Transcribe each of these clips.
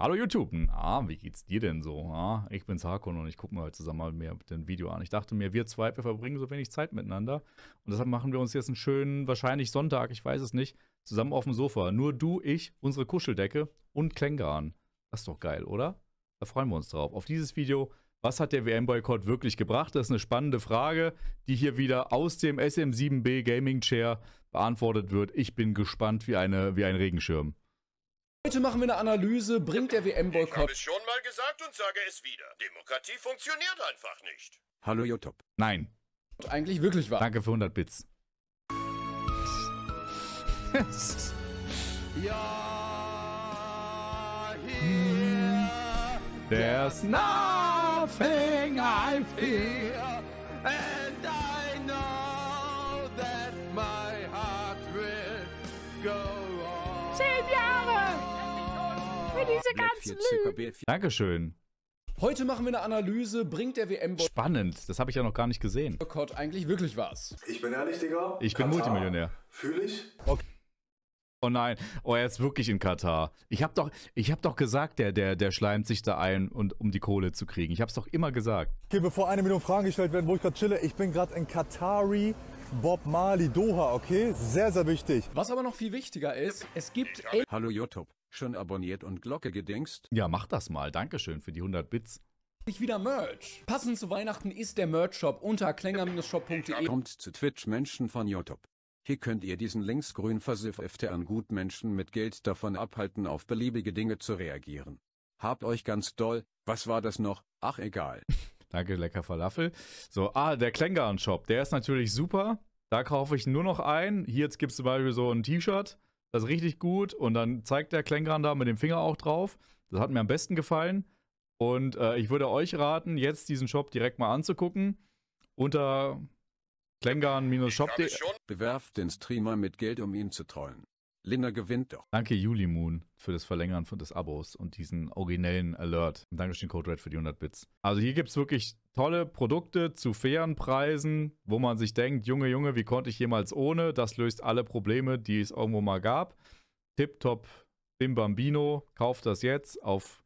Hallo YouTube, na, wie geht's dir denn so? Ah, ich bin's Hakon und ich gucke mir heute zusammen mal mehr mit dem Video an. Ich dachte mir, wir zwei, wir verbringen so wenig Zeit miteinander und deshalb machen wir uns jetzt einen schönen, wahrscheinlich Sonntag, ich weiß es nicht, zusammen auf dem Sofa. Nur du, ich, unsere Kuscheldecke und Klängern. Das ist doch geil, oder? Da freuen wir uns drauf. Auf dieses Video, was hat der WM-Boykott wirklich gebracht? Das ist eine spannende Frage, die hier wieder aus dem SM7B Gaming Chair beantwortet wird. Ich bin gespannt wie, eine, wie ein Regenschirm. Heute machen wir eine Analyse, bringt der WM-Boykott... Ich habe es schon mal gesagt und sage es wieder. Demokratie funktioniert einfach nicht. Hallo YouTube. Nein. eigentlich wirklich wahr. Danke für 100 Bits. ja, hier, there's nothing I fear. diese ganzen Lügen. Dankeschön. Heute machen wir eine Analyse, bringt der WM-Boykott... Spannend, das habe ich ja noch gar nicht gesehen. ...Boykott eigentlich wirklich was? Ich bin ehrlich, Digga. Ich bin Multimillionär. Fühle ich. Okay. Oh nein, oh, er ist wirklich in Katar. Ich habe doch, ich hab doch gesagt, der, der, der schleimt sich da ein, und, um die Kohle zu kriegen. Ich habe es doch immer gesagt. Okay, bevor eine Million Fragen gestellt werden, wo ich gerade chille, ich bin gerade in Katari. Bob Marley Doha, okay? Sehr, sehr wichtig. Was aber noch viel wichtiger ist, es gibt... Hallo YouTube schon abonniert und Glocke gedenkst? Ja, mach das mal. Dankeschön für die 100 Bits. Ich wieder Merch. Passend zu Weihnachten ist der Merch-Shop unter klänger shopde Kommt zu Twitch Menschen von YouTube. Hier könnt ihr diesen linksgrün versiffte an Gutmenschen mit Geld davon abhalten, auf beliebige Dinge zu reagieren. Habt euch ganz doll. Was war das noch? Ach, egal. Danke, lecker Falafel. So, ah, der Klängern-Shop, der ist natürlich super. Da kaufe ich nur noch ein. Hier gibt es zum Beispiel so ein T-Shirt. Das ist richtig gut. Und dann zeigt der Klängran da mit dem Finger auch drauf. Das hat mir am besten gefallen. Und äh, ich würde euch raten, jetzt diesen Shop direkt mal anzugucken. Unter klängran shopde Bewerft den Streamer mit Geld, um ihn zu trollen. Linda gewinnt doch. Danke Julimoon für das Verlängern des Abos und diesen originellen Alert. Und Dankeschön Code Red für die 100 Bits. Also hier gibt es wirklich tolle Produkte zu fairen Preisen, wo man sich denkt, Junge, Junge, wie konnte ich jemals ohne? Das löst alle Probleme, die es irgendwo mal gab. Tipptopp Bim Bambino, kauft das jetzt auf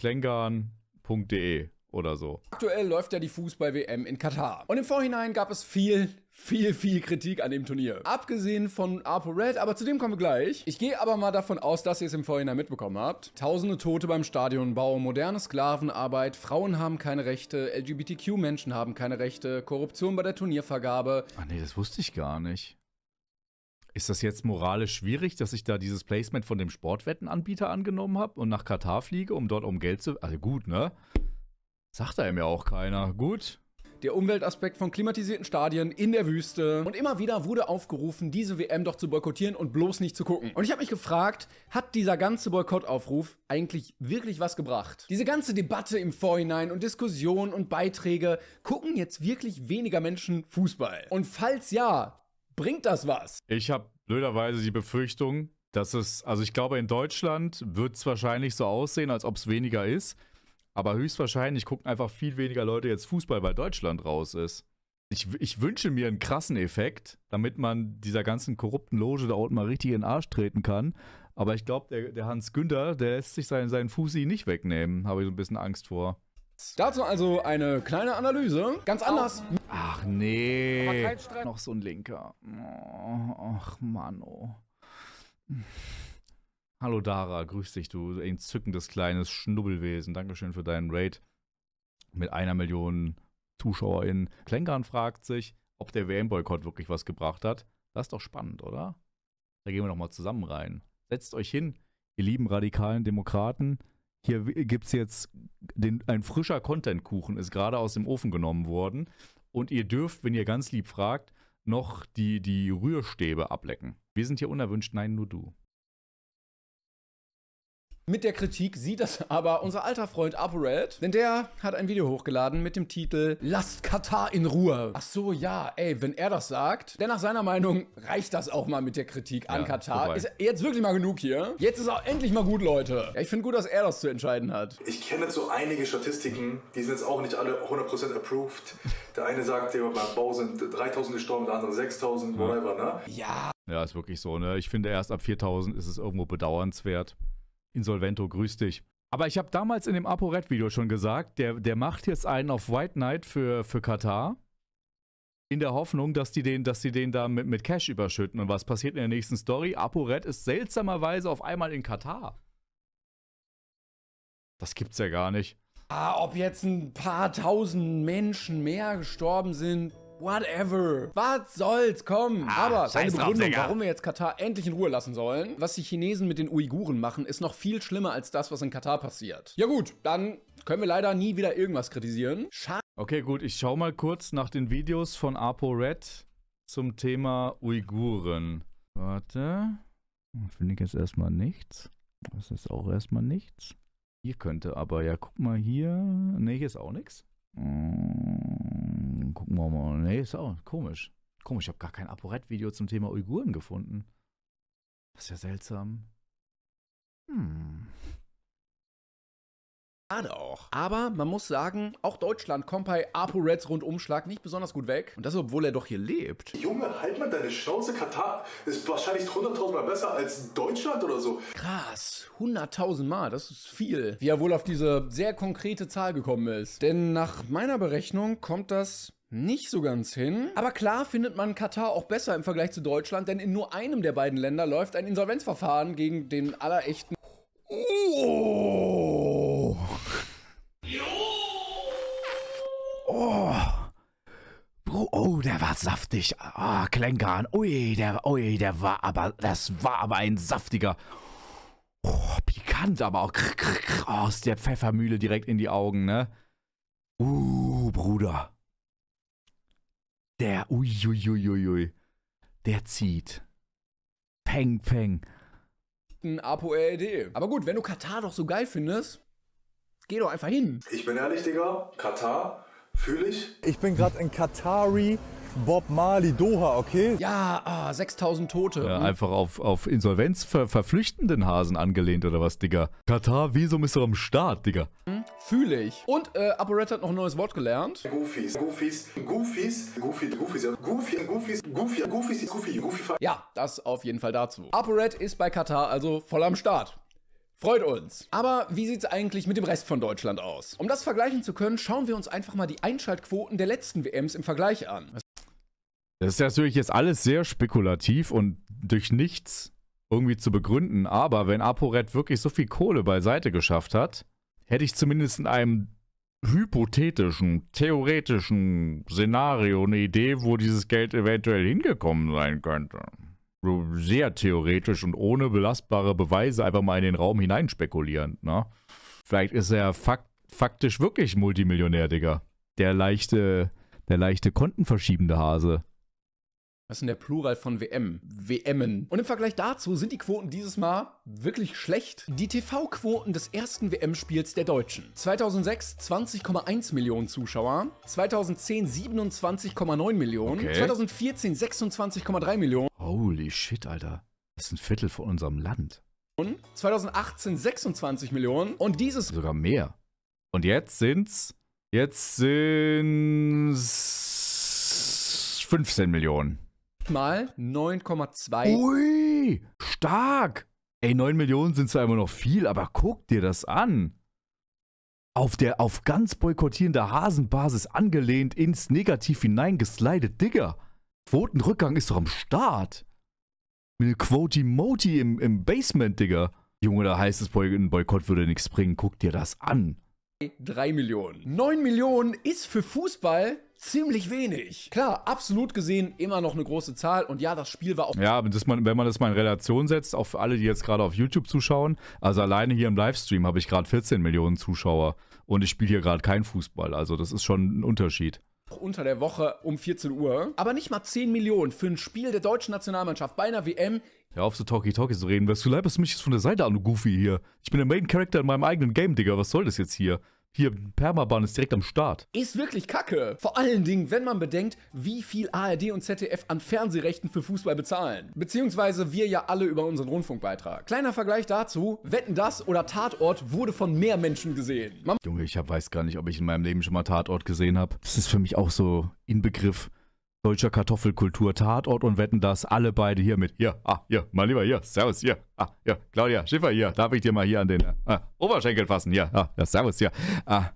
klengarn.de oder so. Aktuell läuft ja die Fußball-WM in Katar. Und im Vorhinein gab es viel, viel, viel Kritik an dem Turnier. Abgesehen von ApoRed, aber zu dem kommen wir gleich. Ich gehe aber mal davon aus, dass ihr es im Vorhinein mitbekommen habt. Tausende Tote beim Stadionbau, moderne Sklavenarbeit, Frauen haben keine Rechte, LGBTQ-Menschen haben keine Rechte, Korruption bei der Turniervergabe. Ah nee, das wusste ich gar nicht. Ist das jetzt moralisch schwierig, dass ich da dieses Placement von dem Sportwettenanbieter angenommen habe und nach Katar fliege, um dort um Geld zu. Also gut, ne? Sagt er mir auch keiner. Gut. Der Umweltaspekt von klimatisierten Stadien in der Wüste. Und immer wieder wurde aufgerufen, diese WM doch zu boykottieren und bloß nicht zu gucken. Und ich habe mich gefragt, hat dieser ganze Boykottaufruf eigentlich wirklich was gebracht? Diese ganze Debatte im Vorhinein und Diskussionen und Beiträge, gucken jetzt wirklich weniger Menschen Fußball? Und falls ja, bringt das was? Ich habe blöderweise die Befürchtung, dass es, also ich glaube, in Deutschland wird es wahrscheinlich so aussehen, als ob es weniger ist. Aber höchstwahrscheinlich gucken einfach viel weniger Leute jetzt Fußball, weil Deutschland raus ist. Ich, ich wünsche mir einen krassen Effekt, damit man dieser ganzen korrupten Loge da unten mal richtig in den Arsch treten kann. Aber ich glaube, der, der, Hans Günther, der lässt sich seinen, seinen Fusi nicht wegnehmen. Habe ich so ein bisschen Angst vor. Dazu also eine kleine Analyse. Ganz anders. Ach nee. Noch so ein Linker. Oh, ach Mann, oh. Hallo Dara, grüß dich, du entzückendes kleines Schnubbelwesen. Dankeschön für deinen Raid mit einer Million ZuschauerInnen. Klenkan fragt sich, ob der WM-Boykott wirklich was gebracht hat. Das ist doch spannend, oder? Da gehen wir nochmal zusammen rein. Setzt euch hin, ihr lieben radikalen Demokraten. Hier gibt es jetzt den, ein frischer Content-Kuchen, ist gerade aus dem Ofen genommen worden. Und ihr dürft, wenn ihr ganz lieb fragt, noch die, die Rührstäbe ablecken. Wir sind hier unerwünscht, nein, nur du. Mit der Kritik sieht das aber unser alter Freund ApoRed, denn der hat ein Video hochgeladen mit dem Titel Lasst Katar in Ruhe. Ach so, ja, ey, wenn er das sagt, denn nach seiner Meinung reicht das auch mal mit der Kritik an ja, Katar. Vorbei. Ist jetzt wirklich mal genug hier. Jetzt ist auch endlich mal gut, Leute. Ja, ich finde gut, dass er das zu entscheiden hat. Ich kenne so einige Statistiken, die sind jetzt auch nicht alle 100% approved. Der eine sagt, der Bau sind 3000 gestorben, der andere 6000, whatever, ne? Ja. Ja, ist wirklich so, ne? Ich finde erst ab 4000 ist es irgendwo bedauernswert. Insolvento, grüß dich. Aber ich habe damals in dem ApoRed-Video schon gesagt, der, der macht jetzt einen auf White Knight für, für Katar. In der Hoffnung, dass die den, dass die den da mit, mit Cash überschütten. Und was passiert in der nächsten Story? ApoRed ist seltsamerweise auf einmal in Katar. Das gibt's ja gar nicht. Ah, ob jetzt ein paar tausend Menschen mehr gestorben sind, Whatever. Was soll's, komm. Ah, Aber seine Begründung, drauf, warum wir jetzt Katar endlich in Ruhe lassen sollen, was die Chinesen mit den Uiguren machen, ist noch viel schlimmer als das, was in Katar passiert. Ja gut, dann können wir leider nie wieder irgendwas kritisieren. Schade. Okay, gut, ich schau mal kurz nach den Videos von ApoRed zum Thema Uiguren. Warte. Finde ich jetzt erstmal nichts. Das ist auch erstmal nichts. Hier könnte aber, ja, guck mal hier. Ne, hier ist auch nichts. Mmh gucken wir mal. Nee, ist auch komisch. Komisch, ich habe gar kein ApoRed-Video zum Thema Uiguren gefunden. Das ist ja seltsam. Hm. Schade auch. Aber man muss sagen, auch Deutschland kommt bei ApoReds Rundumschlag nicht besonders gut weg. Und das, obwohl er doch hier lebt. Junge, halt mal deine Chance. Katar ist wahrscheinlich 100.000 Mal besser als Deutschland oder so. Krass, 100.000 Mal, das ist viel. Wie er wohl auf diese sehr konkrete Zahl gekommen ist. Denn nach meiner Berechnung kommt das nicht so ganz hin. Aber klar findet man Katar auch besser im Vergleich zu Deutschland, denn in nur einem der beiden Länder läuft ein Insolvenzverfahren gegen den allerechten. Oh. Oh. oh, der war saftig. Ah, oh, Klenkan. Ui, der, ui, der war aber, das war aber ein saftiger. Oh, pikant, aber auch krr, krr, krr, aus der Pfeffermühle direkt in die Augen, ne? Uh, Bruder. Der, uiuiuiui, der zieht. Peng, peng. Ein apo -LED. Aber gut, wenn du Katar doch so geil findest, geh doch einfach hin. Ich bin ehrlich, Digga. Katar fühle ich. Ich bin gerade in Katari. Bob Marley, Doha, okay? Ja, ah, 6000 Tote. Ja, hm. Einfach auf, auf Insolvenz ver verflüchtenden Hasen angelehnt oder was, Digga. Katar, Visum ist doch am Start, Digga. Hm, fühle ich. Und äh, Red hat noch ein neues Wort gelernt. Goofies, Goofies, Goofies, Goofies, Goofies, Goofies, Goofies, Goofies, Goofies, Goofies, Goofies. Ja, das auf jeden Fall dazu. Red ist bei Katar also voll am Start. Freut uns. Aber wie sieht's eigentlich mit dem Rest von Deutschland aus? Um das vergleichen zu können, schauen wir uns einfach mal die Einschaltquoten der letzten WMs im Vergleich an. Das ist natürlich jetzt alles sehr spekulativ und durch nichts irgendwie zu begründen, aber wenn ApoRed wirklich so viel Kohle beiseite geschafft hat, hätte ich zumindest in einem hypothetischen, theoretischen Szenario eine Idee, wo dieses Geld eventuell hingekommen sein könnte. So sehr theoretisch und ohne belastbare Beweise einfach mal in den Raum hineinspekulierend, ne? Vielleicht ist er fakt faktisch wirklich Multimillionär, Digga. Der leichte, der leichte kontenverschiebende Hase. Was ist denn der Plural von WM? WMen. Und im Vergleich dazu sind die Quoten dieses Mal wirklich schlecht. Die TV-Quoten des ersten WM-Spiels der Deutschen. 2006 20,1 Millionen Zuschauer, 2010 27,9 Millionen, okay. 2014 26,3 Millionen. Holy shit, Alter. Das ist ein Viertel von unserem Land. 2018 26 Millionen und dieses sogar mehr. Und jetzt sind's jetzt sind's 15 Millionen mal 9,2. Ui, stark. Ey, 9 Millionen sind zwar immer noch viel, aber guck dir das an. Auf der auf ganz boykottierender Hasenbasis angelehnt ins Negativ hineingeslidet, Digga. Quotenrückgang ist doch am Start. Mit einem Quoti-Moti im, im Basement, Digga. Junge, da heißt es, ein Boykott würde nichts bringen. Guck dir das an. 3 Millionen. 9 Millionen ist für Fußball ziemlich wenig. Klar, absolut gesehen immer noch eine große Zahl. Und ja, das Spiel war auch. Ja, man, wenn man das mal in Relation setzt, auch für alle, die jetzt gerade auf YouTube zuschauen. Also alleine hier im Livestream habe ich gerade 14 Millionen Zuschauer. Und ich spiele hier gerade keinen Fußball. Also das ist schon ein Unterschied unter der Woche um 14 Uhr. Aber nicht mal 10 Millionen für ein Spiel der deutschen Nationalmannschaft bei einer WM. Ja, auf so Talkie Talkie zu reden. Was du leibst mich jetzt von der Seite an, du Goofy hier. Ich bin der Main Character in meinem eigenen Game, Digga. Was soll das jetzt hier? Hier, Permaban ist direkt am Start. Ist wirklich kacke. Vor allen Dingen, wenn man bedenkt, wie viel ARD und ZDF an Fernsehrechten für Fußball bezahlen. Beziehungsweise wir ja alle über unseren Rundfunkbeitrag. Kleiner Vergleich dazu, Wetten das oder Tatort wurde von mehr Menschen gesehen. Man Junge, ich hab, weiß gar nicht, ob ich in meinem Leben schon mal Tatort gesehen habe. Das ist für mich auch so in Begriff. Deutscher Kartoffelkultur, Tatort und wetten das alle beide hier mit. Hier, ah, hier, mein Lieber, hier, Servus, hier, ah, hier, Claudia, Schiffer, hier, darf ich dir mal hier an den ah, Oberschenkel fassen, hier, ah, ja, Servus, hier, ah.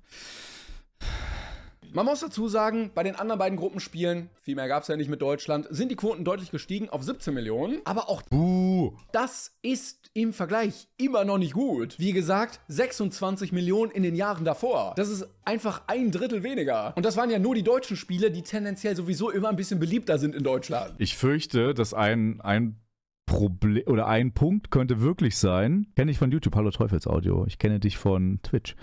Man muss dazu sagen, bei den anderen beiden Gruppenspielen, viel mehr gab es ja nicht mit Deutschland, sind die Quoten deutlich gestiegen auf 17 Millionen. Aber auch Buh. das ist im Vergleich immer noch nicht gut. Wie gesagt, 26 Millionen in den Jahren davor. Das ist einfach ein Drittel weniger. Und das waren ja nur die deutschen Spiele, die tendenziell sowieso immer ein bisschen beliebter sind in Deutschland. Ich fürchte, dass ein, ein Problem oder ein Punkt könnte wirklich sein. Kenne ich von YouTube, hallo Teufels Audio. Ich kenne dich von Twitch.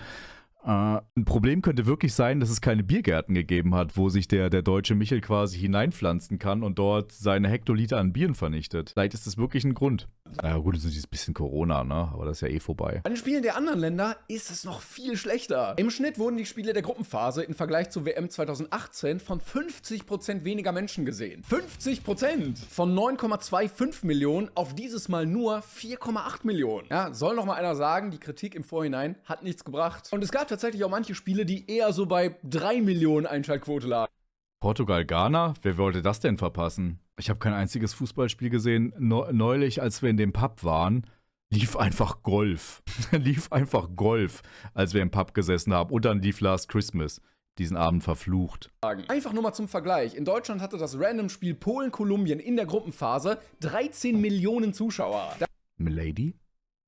Uh, ein Problem könnte wirklich sein, dass es keine Biergärten gegeben hat, wo sich der, der deutsche Michel quasi hineinpflanzen kann und dort seine Hektoliter an Bieren vernichtet. Vielleicht ist das wirklich ein Grund. Na gut, es ist ein bisschen Corona, ne? aber das ist ja eh vorbei. An den Spielen der anderen Länder ist es noch viel schlechter. Im Schnitt wurden die Spiele der Gruppenphase im Vergleich zur WM 2018 von 50% weniger Menschen gesehen. 50%! Von 9,25 Millionen auf dieses Mal nur 4,8 Millionen. Ja, soll noch mal einer sagen, die Kritik im Vorhinein hat nichts gebracht. Und es gab tatsächlich auch manche Spiele, die eher so bei 3 Millionen Einschaltquote lagen. Portugal, Ghana? Wer wollte das denn verpassen? Ich habe kein einziges Fußballspiel gesehen. Neulich, als wir in dem Pub waren, lief einfach Golf. lief einfach Golf, als wir im Pub gesessen haben. Und dann lief Last Christmas. Diesen Abend verflucht. Einfach nur mal zum Vergleich. In Deutschland hatte das Random-Spiel Polen-Kolumbien in der Gruppenphase 13 Millionen Zuschauer. Da Milady?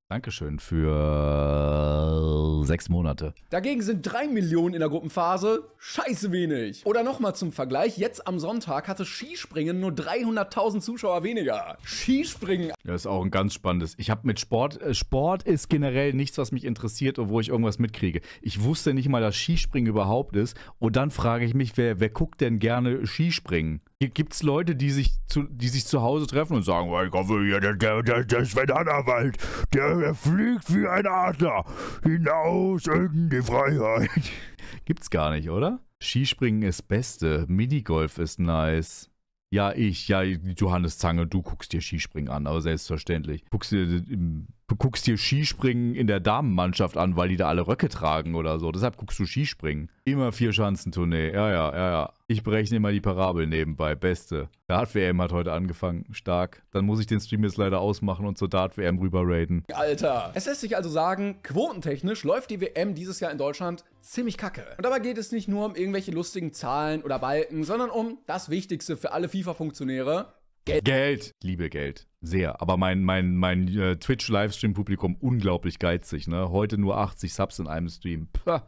Dankeschön für sechs Monate. Dagegen sind drei Millionen in der Gruppenphase scheiße wenig. Oder nochmal zum Vergleich, jetzt am Sonntag hatte Skispringen nur 300.000 Zuschauer weniger. Skispringen. Das ist auch ein ganz spannendes. Ich habe mit Sport, äh, Sport ist generell nichts, was mich interessiert und wo ich irgendwas mitkriege. Ich wusste nicht mal, dass Skispringen überhaupt ist. Und dann frage ich mich, wer, wer guckt denn gerne Skispringen? Hier gibt es Leute, die sich, zu, die sich zu Hause treffen und sagen, ich hoffe, hier, der, der, der, der Sven Hannawald, der, der fliegt wie ein Adler hinaus in die Freiheit. Gibt's gar nicht, oder? Skispringen ist Beste, Minigolf ist nice. Ja, ich, ja, Johannes Zange, du guckst dir Skispringen an, aber selbstverständlich. Guckst dir im du guckst dir Skispringen in der Damenmannschaft an, weil die da alle Röcke tragen oder so. Deshalb guckst du Skispringen. Immer vier Schanzentournee. Ja, ja, ja, ja. Ich berechne immer die Parabel nebenbei. Beste. Dart-WM hat heute angefangen. Stark. Dann muss ich den Stream jetzt leider ausmachen und zur Dart-WM rüber raiden. Alter. Es lässt sich also sagen, quotentechnisch läuft die WM dieses Jahr in Deutschland ziemlich kacke. Und dabei geht es nicht nur um irgendwelche lustigen Zahlen oder Balken, sondern um das Wichtigste für alle FIFA-Funktionäre, Geld. Geld. Liebe Geld. Sehr. Aber mein, mein, mein äh, Twitch-Livestream-Publikum unglaublich geizig, ne? Heute nur 80 Subs in einem Stream. Pah.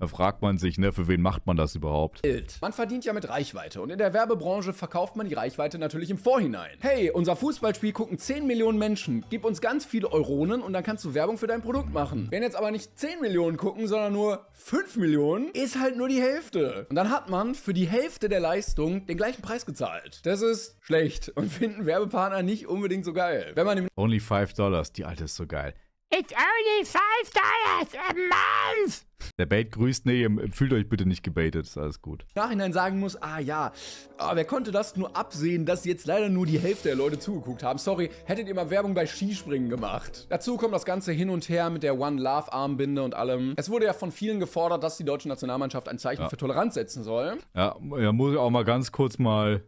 Da fragt man sich, ne, für wen macht man das überhaupt? Man verdient ja mit Reichweite und in der Werbebranche verkauft man die Reichweite natürlich im Vorhinein. Hey, unser Fußballspiel gucken 10 Millionen Menschen. Gib uns ganz viele Euronen und dann kannst du Werbung für dein Produkt machen. Wenn jetzt aber nicht 10 Millionen gucken, sondern nur 5 Millionen, ist halt nur die Hälfte. Und dann hat man für die Hälfte der Leistung den gleichen Preis gezahlt. Das ist schlecht und finden Werbepartner nicht unbedingt so geil. Wenn man Only 5 Dollars, die alte ist so geil. It's only five dollars a month! Der Bait grüßt, nee, fühlt euch bitte nicht gebaitet, ist alles gut. Nachhinein sagen muss, ah ja, aber ah, wer konnte das nur absehen, dass jetzt leider nur die Hälfte der Leute zugeguckt haben? Sorry, hättet ihr mal Werbung bei Skispringen gemacht. Dazu kommt das Ganze hin und her mit der One Love Armbinde und allem. Es wurde ja von vielen gefordert, dass die deutsche Nationalmannschaft ein Zeichen ja. für Toleranz setzen soll. Ja, ja, muss ich auch mal ganz kurz mal,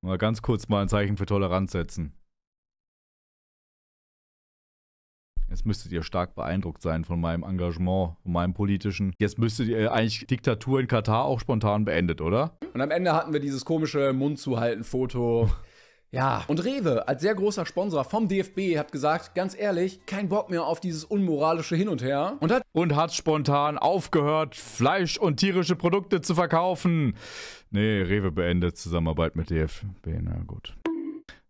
mal ganz kurz mal ein Zeichen für Toleranz setzen. Jetzt müsstet ihr stark beeindruckt sein von meinem Engagement, von meinem politischen. Jetzt müsstet ihr eigentlich Diktatur in Katar auch spontan beendet, oder? Und am Ende hatten wir dieses komische mundzuhalten Foto. Ja, und Rewe als sehr großer Sponsor vom DFB hat gesagt, ganz ehrlich, kein Bock mehr auf dieses unmoralische Hin und Her. Und hat, und hat spontan aufgehört, Fleisch und tierische Produkte zu verkaufen. Nee, Rewe beendet Zusammenarbeit mit DFB. Na gut.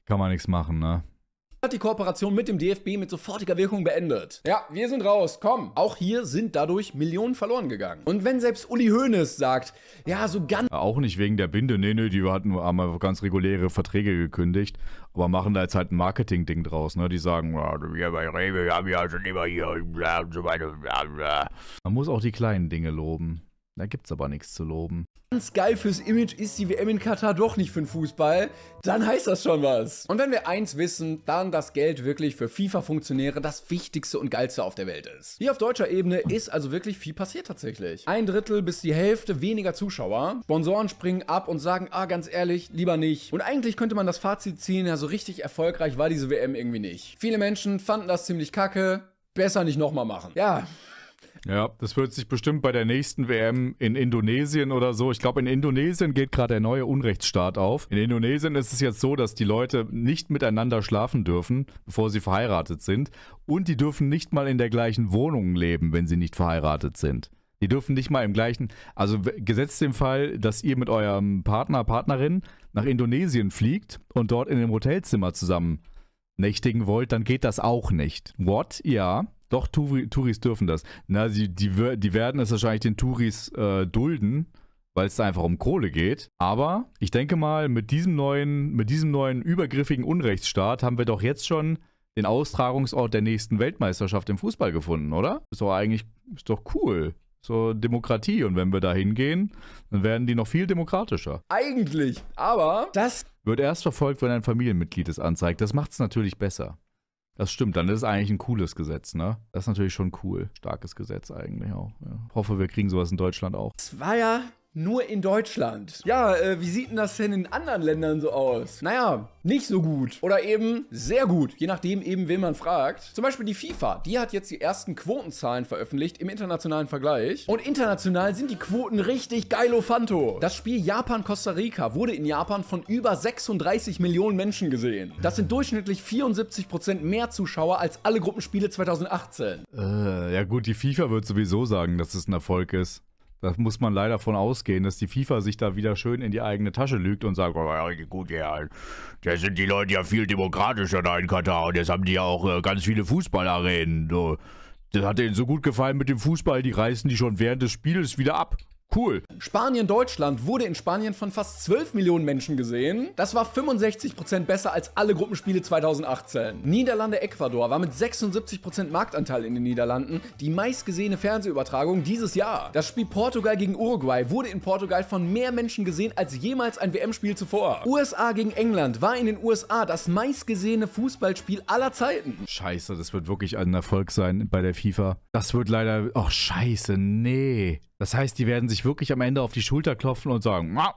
Kann man nichts machen, ne? hat die Kooperation mit dem DFB mit sofortiger Wirkung beendet. Ja, wir sind raus, komm. Auch hier sind dadurch Millionen verloren gegangen. Und wenn selbst Uli Hoeneß sagt, ja, so ganz... Auch nicht wegen der Binde, nee, nee, die hatten nur ganz reguläre Verträge gekündigt, aber machen da jetzt halt ein Marketing-Ding draus, ne? Die sagen, wir bei Rewe haben ja schon also immer hier und so weiter. Man muss auch die kleinen Dinge loben. Da gibt's aber nichts zu loben. Ganz geil fürs Image ist die WM in Katar doch nicht für den Fußball. Dann heißt das schon was. Und wenn wir eins wissen, dann, dass Geld wirklich für FIFA-Funktionäre das wichtigste und geilste auf der Welt ist. Hier auf deutscher Ebene ist also wirklich viel passiert tatsächlich. Ein Drittel bis die Hälfte weniger Zuschauer. Sponsoren springen ab und sagen, ah, ganz ehrlich, lieber nicht. Und eigentlich könnte man das Fazit ziehen, ja, so richtig erfolgreich war diese WM irgendwie nicht. Viele Menschen fanden das ziemlich kacke. Besser nicht nochmal machen. Ja, ja, das wird sich bestimmt bei der nächsten WM in Indonesien oder so. Ich glaube, in Indonesien geht gerade der neue Unrechtsstaat auf. In Indonesien ist es jetzt so, dass die Leute nicht miteinander schlafen dürfen, bevor sie verheiratet sind. Und die dürfen nicht mal in der gleichen Wohnung leben, wenn sie nicht verheiratet sind. Die dürfen nicht mal im gleichen, also gesetzt dem Fall, dass ihr mit eurem Partner, Partnerin nach Indonesien fliegt und dort in einem Hotelzimmer zusammen nächtigen wollt, dann geht das auch nicht. What? Ja. Doch, Turi, Touris dürfen das. Na, die, die, die werden es wahrscheinlich den Turis äh, dulden, weil es da einfach um Kohle geht. Aber ich denke mal, mit diesem neuen, mit diesem neuen übergriffigen Unrechtsstaat haben wir doch jetzt schon den Austragungsort der nächsten Weltmeisterschaft im Fußball gefunden, oder? Ist doch eigentlich, ist doch cool. So Demokratie. Und wenn wir da hingehen, dann werden die noch viel demokratischer. Eigentlich, aber das wird erst verfolgt, wenn ein Familienmitglied es anzeigt. Das macht es natürlich besser. Das stimmt, dann ist es eigentlich ein cooles Gesetz, ne? Das ist natürlich schon cool. Starkes Gesetz eigentlich auch. Ja. Hoffe, wir kriegen sowas in Deutschland auch. Es war ja nur in Deutschland. Ja, äh, wie sieht denn das denn in anderen Ländern so aus? Naja, nicht so gut. Oder eben sehr gut, je nachdem eben, wen man fragt. Zum Beispiel die FIFA, die hat jetzt die ersten Quotenzahlen veröffentlicht im internationalen Vergleich. Und international sind die Quoten richtig geilofanto. Das Spiel Japan-Costa Rica wurde in Japan von über 36 Millionen Menschen gesehen. Das sind durchschnittlich 74% mehr Zuschauer als alle Gruppenspiele 2018. Äh, ja gut, die FIFA wird sowieso sagen, dass es ein Erfolg ist. Da muss man leider von ausgehen, dass die FIFA sich da wieder schön in die eigene Tasche lügt und sagt, oh, gut, ja, da sind die Leute ja viel demokratischer da in Katar und jetzt haben die ja auch äh, ganz viele Fußballarenen. So. Das hat denen so gut gefallen mit dem Fußball, die reißen die schon während des Spiels wieder ab. Cool. Spanien, Deutschland wurde in Spanien von fast 12 Millionen Menschen gesehen. Das war 65% besser als alle Gruppenspiele 2018. Niederlande, Ecuador war mit 76% Marktanteil in den Niederlanden die meistgesehene Fernsehübertragung dieses Jahr. Das Spiel Portugal gegen Uruguay wurde in Portugal von mehr Menschen gesehen als jemals ein WM-Spiel zuvor. USA gegen England war in den USA das meistgesehene Fußballspiel aller Zeiten. Scheiße, das wird wirklich ein Erfolg sein bei der FIFA. Das wird leider. Oh, scheiße, nee. Das heißt, die werden sich wirklich am Ende auf die Schulter klopfen und sagen, na,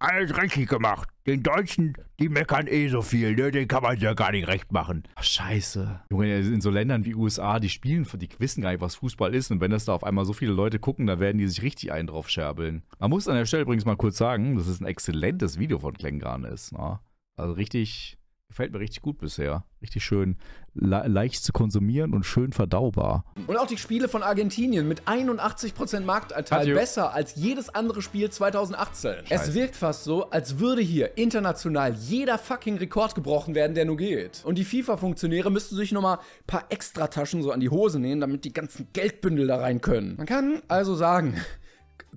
alles richtig gemacht. Den Deutschen, die meckern eh so viel, ne? Den kann man ja gar nicht recht machen. Ach, scheiße. Junge, in so Ländern wie USA, die spielen, die wissen gar nicht, was Fußball ist. Und wenn das da auf einmal so viele Leute gucken, dann werden die sich richtig einen drauf scherbeln. Man muss an der Stelle übrigens mal kurz sagen, dass es ein exzellentes Video von Klengan ist. Na? Ne? Also richtig Gefällt mir richtig gut bisher. Richtig schön le leicht zu konsumieren und schön verdaubar. Und auch die Spiele von Argentinien mit 81% Marktanteil besser als jedes andere Spiel 2018. Scheiße. Es wirkt fast so, als würde hier international jeder fucking Rekord gebrochen werden, der nur geht. Und die FIFA-Funktionäre müssten sich nochmal ein paar Extrataschen so an die Hose nähen, damit die ganzen Geldbündel da rein können. Man kann also sagen,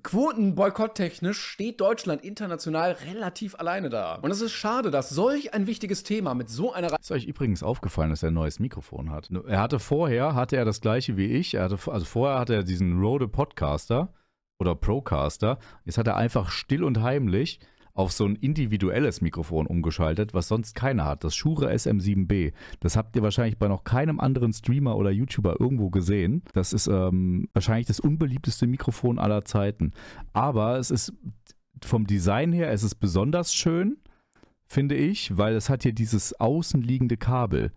Quotenboykott-technisch steht Deutschland international relativ alleine da. Und es ist schade, dass solch ein wichtiges Thema mit so einer... Re ist euch übrigens aufgefallen, dass er ein neues Mikrofon hat. Ne, er hatte vorher, hatte er das gleiche wie ich. Hatte, also vorher hatte er diesen Rode Podcaster oder Procaster. Jetzt hat er einfach still und heimlich auf so ein individuelles Mikrofon umgeschaltet, was sonst keiner hat. Das Shure SM7B. Das habt ihr wahrscheinlich bei noch keinem anderen Streamer oder YouTuber irgendwo gesehen. Das ist ähm, wahrscheinlich das unbeliebteste Mikrofon aller Zeiten. Aber es ist vom Design her, es ist besonders schön, finde ich, weil es hat hier dieses außenliegende Kabel.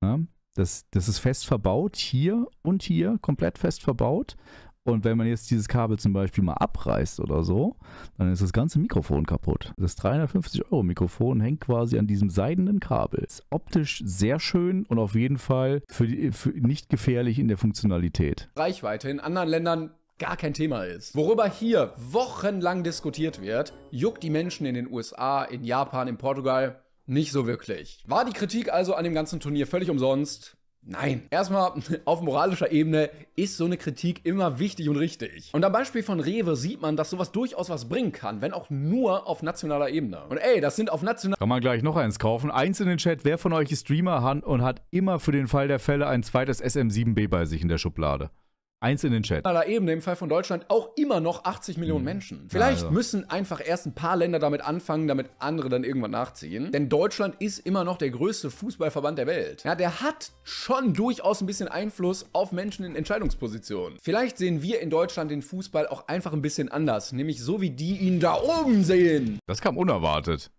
Ne? Das, das ist fest verbaut, hier und hier, komplett fest verbaut. Und wenn man jetzt dieses Kabel zum Beispiel mal abreißt oder so, dann ist das ganze Mikrofon kaputt. Das 350-Euro-Mikrofon hängt quasi an diesem seidenen Kabel. Ist optisch sehr schön und auf jeden Fall für, die, für nicht gefährlich in der Funktionalität. Reichweite in anderen Ländern gar kein Thema ist. Worüber hier wochenlang diskutiert wird, juckt die Menschen in den USA, in Japan, in Portugal nicht so wirklich. War die Kritik also an dem ganzen Turnier völlig umsonst? Nein. Erstmal, auf moralischer Ebene ist so eine Kritik immer wichtig und richtig. Und am Beispiel von Rewe sieht man, dass sowas durchaus was bringen kann, wenn auch nur auf nationaler Ebene. Und ey, das sind auf nationaler... Kann man gleich noch eins kaufen. Eins in den Chat, wer von euch ist Streamer und hat immer für den Fall der Fälle ein zweites SM7B bei sich in der Schublade? Eins in den Chat. Aller Ebene, im Fall von Deutschland, auch immer noch 80 Millionen hm. Menschen. Vielleicht also. müssen einfach erst ein paar Länder damit anfangen, damit andere dann irgendwann nachziehen. Denn Deutschland ist immer noch der größte Fußballverband der Welt. Ja, der hat schon durchaus ein bisschen Einfluss auf Menschen in Entscheidungspositionen. Vielleicht sehen wir in Deutschland den Fußball auch einfach ein bisschen anders. Nämlich so, wie die ihn da oben sehen. Das kam unerwartet.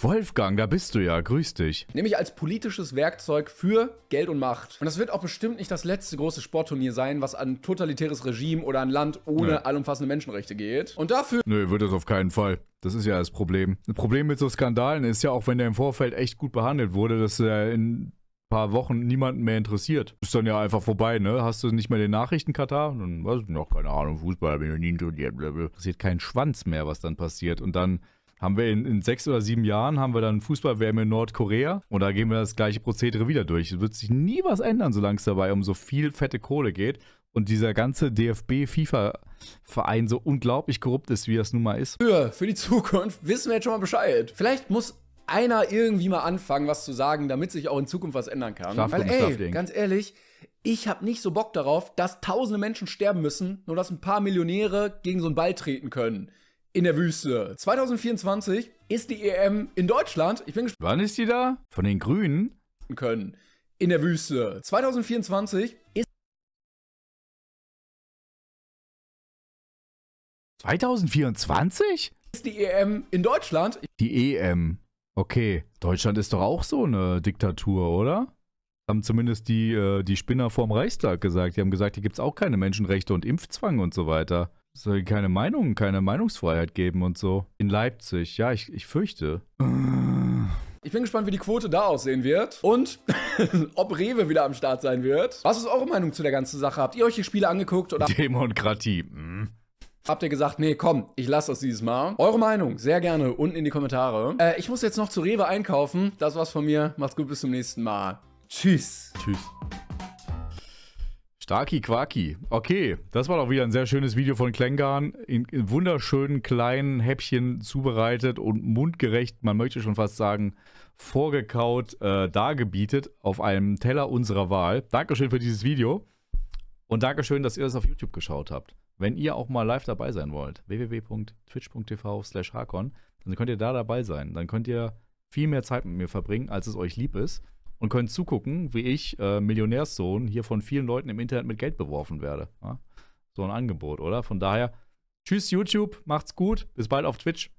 Wolfgang, da bist du ja. Grüß dich. Nämlich als politisches Werkzeug für Geld und Macht. Und das wird auch bestimmt nicht das letzte große Sportturnier sein, was an totalitäres Regime oder an Land ohne nee. allumfassende Menschenrechte geht. Und dafür. Nö, wird es auf keinen Fall. Das ist ja das Problem. Das Problem mit so Skandalen ist ja auch, wenn der im Vorfeld echt gut behandelt wurde, dass er in paar Wochen niemanden mehr interessiert. Ist dann ja einfach vorbei, ne? Hast du nicht mehr den Nachrichten Katar? Dann weiß ich noch, keine Ahnung, Fußball bin ich nie interessiert. Passiert kein Schwanz mehr, was dann passiert. Und dann haben wir in, in, sechs oder sieben Jahren haben wir dann Fußballwärme in Nordkorea und da gehen wir das gleiche Prozedere wieder durch. Es wird sich nie was ändern, solange es dabei um so viel fette Kohle geht und dieser ganze DFB-FIFA-Verein so unglaublich korrupt ist, wie das nun mal ist. Für, für die Zukunft wissen wir jetzt schon mal Bescheid. Vielleicht muss einer irgendwie mal anfangen, was zu sagen, damit sich auch in Zukunft was ändern kann. Weil, ey, ganz ehrlich, ich habe nicht so Bock darauf, dass tausende Menschen sterben müssen, nur dass ein paar Millionäre gegen so einen Ball treten können in der Wüste. 2024 ist die EM in Deutschland. Ich bin gespannt. Wann ist die da? Von den Grünen? Können. In der Wüste. 2024 ist. 2024? Ist die EM in Deutschland? Die EM. Okay. Deutschland ist doch auch so eine Diktatur, oder? haben zumindest die, äh, die Spinner vorm Reichstag gesagt. Die haben gesagt, hier gibt es auch keine Menschenrechte und Impfzwang und so weiter soll keine Meinung, keine Meinungsfreiheit geben und so. In Leipzig, ja, ich, ich fürchte. Ich bin gespannt, wie die Quote da aussehen wird und ob Rewe wieder am Start sein wird. Was ist eure Meinung zu der ganzen Sache? Habt ihr euch die Spiele angeguckt oder? Demokratie. Hm. Habt ihr gesagt, nee, komm, ich lasse das dieses Mal? Eure Meinung, sehr gerne unten in die Kommentare. Äh, ich muss jetzt noch zu Rewe einkaufen. Das war's von mir. Macht's gut, bis zum nächsten Mal. Tschüss. Tschüss. Starki Quaki. Okay, das war doch wieder ein sehr schönes Video von Klengarn. In, in, wunderschönen kleinen Häppchen zubereitet und mundgerecht, man möchte schon fast sagen, vorgekaut äh, dargebietet auf einem Teller unserer Wahl. Dankeschön für dieses Video und Dankeschön, dass ihr das auf YouTube geschaut habt. Wenn ihr auch mal live dabei sein wollt, www.twitch.tv slash hakon, dann könnt ihr da dabei sein. Dann könnt ihr viel mehr Zeit mit mir verbringen, als es euch lieb ist und können zugucken, wie ich, äh, Millionärssohn, hier von vielen Leuten im Internet mit Geld beworfen werde. Ja? So ein Angebot, oder? Von daher, tschüss YouTube, macht's gut, bis bald auf Twitch.